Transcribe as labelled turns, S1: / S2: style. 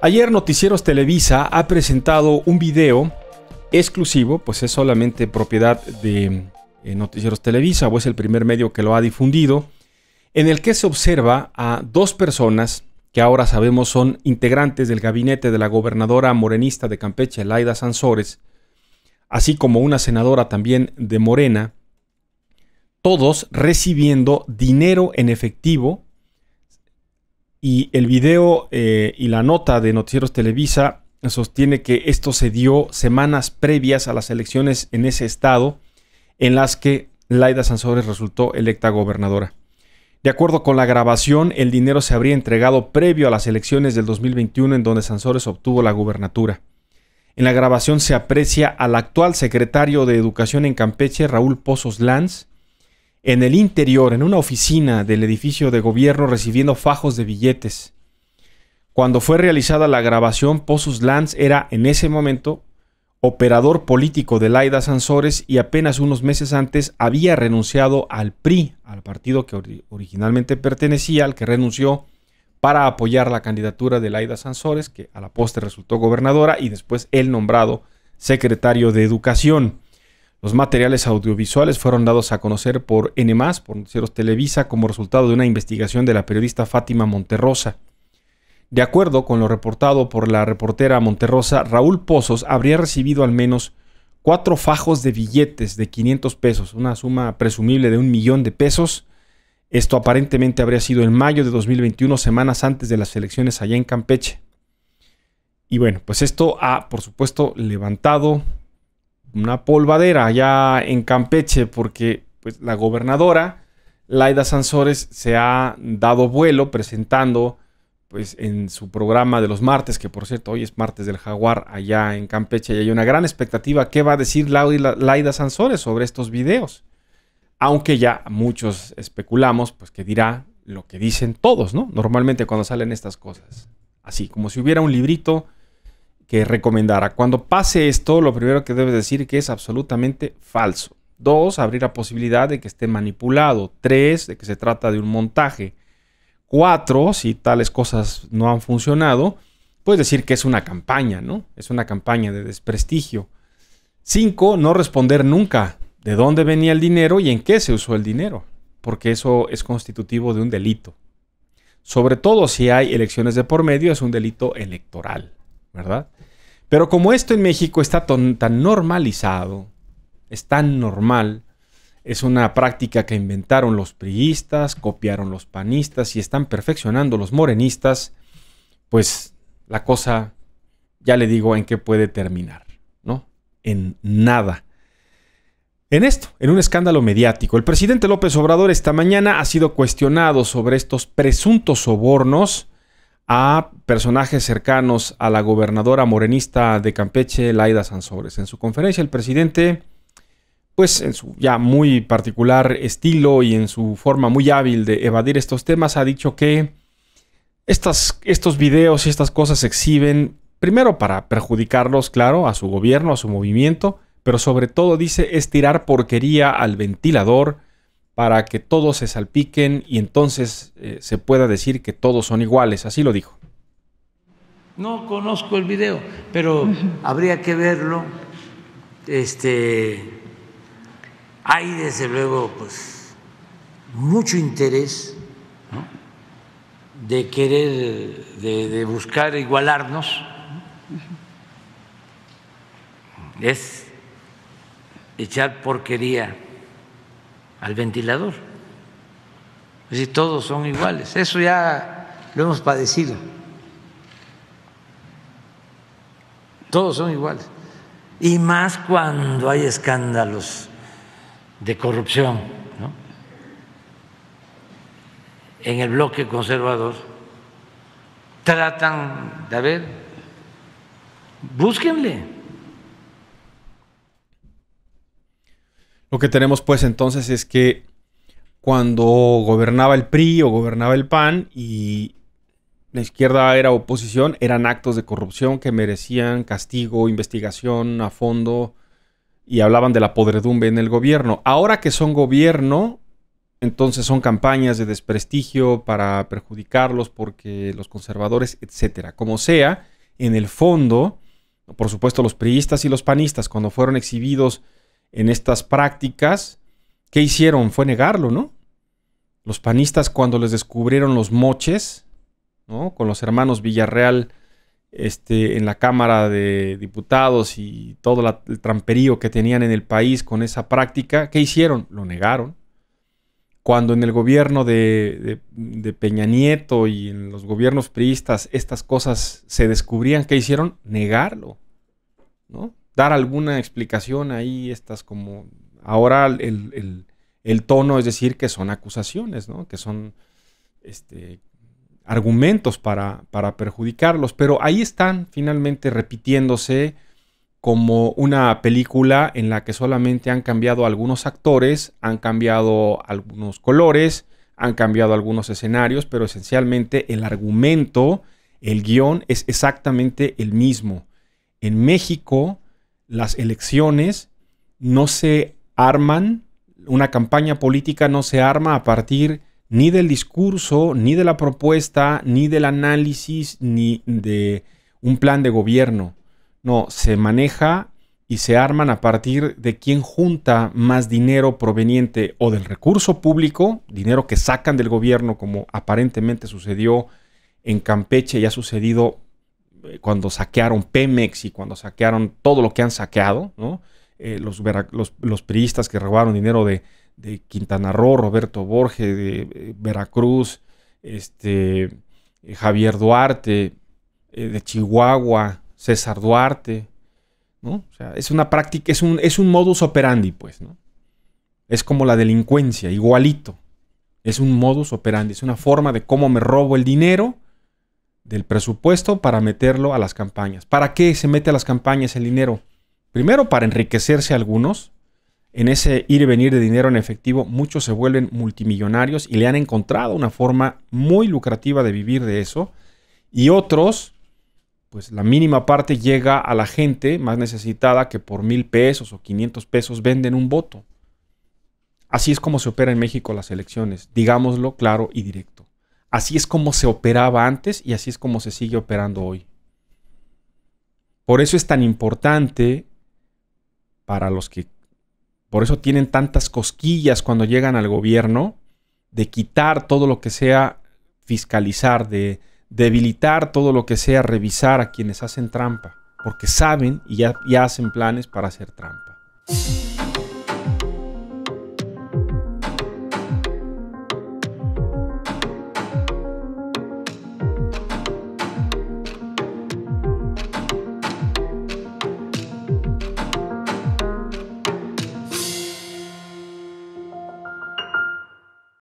S1: Ayer Noticieros Televisa ha presentado un video exclusivo, pues es solamente propiedad de eh, Noticieros Televisa o es el primer medio que lo ha difundido, en el que se observa a dos personas que ahora sabemos son integrantes del gabinete de la gobernadora morenista de Campeche, Laida Sansores, así como una senadora también de Morena, todos recibiendo dinero en efectivo y el video eh, y la nota de Noticieros Televisa sostiene que esto se dio semanas previas a las elecciones en ese estado en las que Laida Sansores resultó electa gobernadora. De acuerdo con la grabación, el dinero se habría entregado previo a las elecciones del 2021 en donde Sansores obtuvo la gubernatura. En la grabación se aprecia al actual secretario de Educación en Campeche, Raúl Pozos Lanz, en el interior, en una oficina del edificio de gobierno recibiendo fajos de billetes. Cuando fue realizada la grabación, Pozus Lanz era en ese momento operador político de Laida Sansores y apenas unos meses antes había renunciado al PRI, al partido que originalmente pertenecía, al que renunció para apoyar la candidatura de Laida Sansores, que a la postre resultó gobernadora y después él nombrado secretario de Educación. Los materiales audiovisuales fueron dados a conocer por N+, por Noticieros Televisa, como resultado de una investigación de la periodista Fátima Monterrosa. De acuerdo con lo reportado por la reportera Monterrosa, Raúl Pozos habría recibido al menos cuatro fajos de billetes de 500 pesos, una suma presumible de un millón de pesos. Esto aparentemente habría sido en mayo de 2021, semanas antes de las elecciones allá en Campeche. Y bueno, pues esto ha, por supuesto, levantado una polvadera allá en Campeche porque pues, la gobernadora Laida Sansores se ha dado vuelo presentando pues en su programa de los martes, que por cierto hoy es martes del jaguar allá en Campeche y hay una gran expectativa qué va a decir Laida Sansores sobre estos videos. Aunque ya muchos especulamos pues que dirá lo que dicen todos, ¿no? Normalmente cuando salen estas cosas. Así, como si hubiera un librito que recomendara. Cuando pase esto, lo primero que debe decir que es absolutamente falso. Dos, abrir la posibilidad de que esté manipulado. Tres, de que se trata de un montaje. Cuatro, si tales cosas no han funcionado, puedes decir que es una campaña, ¿no? Es una campaña de desprestigio. Cinco, no responder nunca de dónde venía el dinero y en qué se usó el dinero, porque eso es constitutivo de un delito. Sobre todo si hay elecciones de por medio, es un delito electoral, ¿verdad? Pero como esto en México está tan normalizado, es tan normal, es una práctica que inventaron los priistas, copiaron los panistas y están perfeccionando los morenistas, pues la cosa, ya le digo en qué puede terminar, ¿no? En nada. En esto, en un escándalo mediático, el presidente López Obrador esta mañana ha sido cuestionado sobre estos presuntos sobornos a personajes cercanos a la gobernadora morenista de Campeche, Laida Sansores. En su conferencia, el presidente, pues en su ya muy particular estilo y en su forma muy hábil de evadir estos temas, ha dicho que estas, estos videos y estas cosas se exhiben primero para perjudicarlos, claro, a su gobierno, a su movimiento, pero sobre todo dice es tirar porquería al ventilador para que todos se salpiquen y entonces eh, se pueda decir que todos son iguales. Así lo dijo.
S2: No conozco el video, pero habría que verlo. Este, hay desde luego pues, mucho interés de querer, de buscar igualarnos. Es echar porquería al ventilador. Es decir, todos son iguales. Eso ya lo hemos padecido. Todos son iguales. Y más cuando hay escándalos de corrupción. En el bloque conservador tratan de ver,
S1: búsquenle Lo que tenemos pues entonces es que cuando gobernaba el PRI o gobernaba el PAN y la izquierda era oposición, eran actos de corrupción que merecían castigo, investigación a fondo y hablaban de la podredumbre en el gobierno. Ahora que son gobierno, entonces son campañas de desprestigio para perjudicarlos porque los conservadores, etcétera. Como sea, en el fondo, por supuesto los priistas y los panistas cuando fueron exhibidos en estas prácticas, ¿qué hicieron? Fue negarlo, ¿no? Los panistas cuando les descubrieron los moches, ¿no? Con los hermanos Villarreal este, en la Cámara de Diputados y todo el tramperío que tenían en el país con esa práctica, ¿qué hicieron? Lo negaron. Cuando en el gobierno de, de Peña Nieto y en los gobiernos priistas estas cosas se descubrían, ¿qué hicieron? Negarlo. ¿no? dar alguna explicación ahí, estas como ahora el, tono, es decir, que son acusaciones, ¿no? que son este, argumentos para, para perjudicarlos, pero ahí están finalmente repitiéndose como una película en la que solamente han cambiado algunos actores, han cambiado algunos colores, han cambiado algunos escenarios, pero esencialmente el argumento, el guión es exactamente el mismo. En México, las elecciones no se arman, una campaña política no se arma a partir ni del discurso, ni de la propuesta, ni del análisis, ni de un plan de gobierno. No, se maneja y se arman a partir de quien junta más dinero proveniente o del recurso público, dinero que sacan del gobierno como aparentemente sucedió en Campeche y ha sucedido eh, cuando saquearon Pemex y cuando saquearon todo lo que han saqueado, eh, los, los, priistas que robaron dinero de, Quintana Roo, Roberto Borges, de, eh, Veracruz, este, Javier Duarte, de Chihuahua, César Duarte, ¿no? sea, es una práctica, es un, es un modus operandi, pues, ¿no? Es como la delincuencia, igualito. Es un modus operandi, es una forma de cómo me robo el dinero del presupuesto para meterlo a las campañas. ¿Para qué se mete a las campañas el dinero? Primero, para enriquecerse algunos. En ese ir y venir de dinero en efectivo, muchos se vuelven multimillonarios y le han encontrado una forma muy lucrativa de vivir de eso. Y otros, pues la mínima parte llega a la gente más necesitada que por mil pesos o quinientos pesos venden un voto. Así es como se opera en México las elecciones, digámoslo claro y directo. Así es como se operaba antes y así es como se sigue operando hoy. Por eso es tan importante para los que... Por eso tienen tantas cosquillas cuando llegan al gobierno de quitar todo lo que sea fiscalizar, de debilitar todo lo que sea revisar a quienes hacen trampa, porque saben y ya, ya hacen planes para hacer trampa.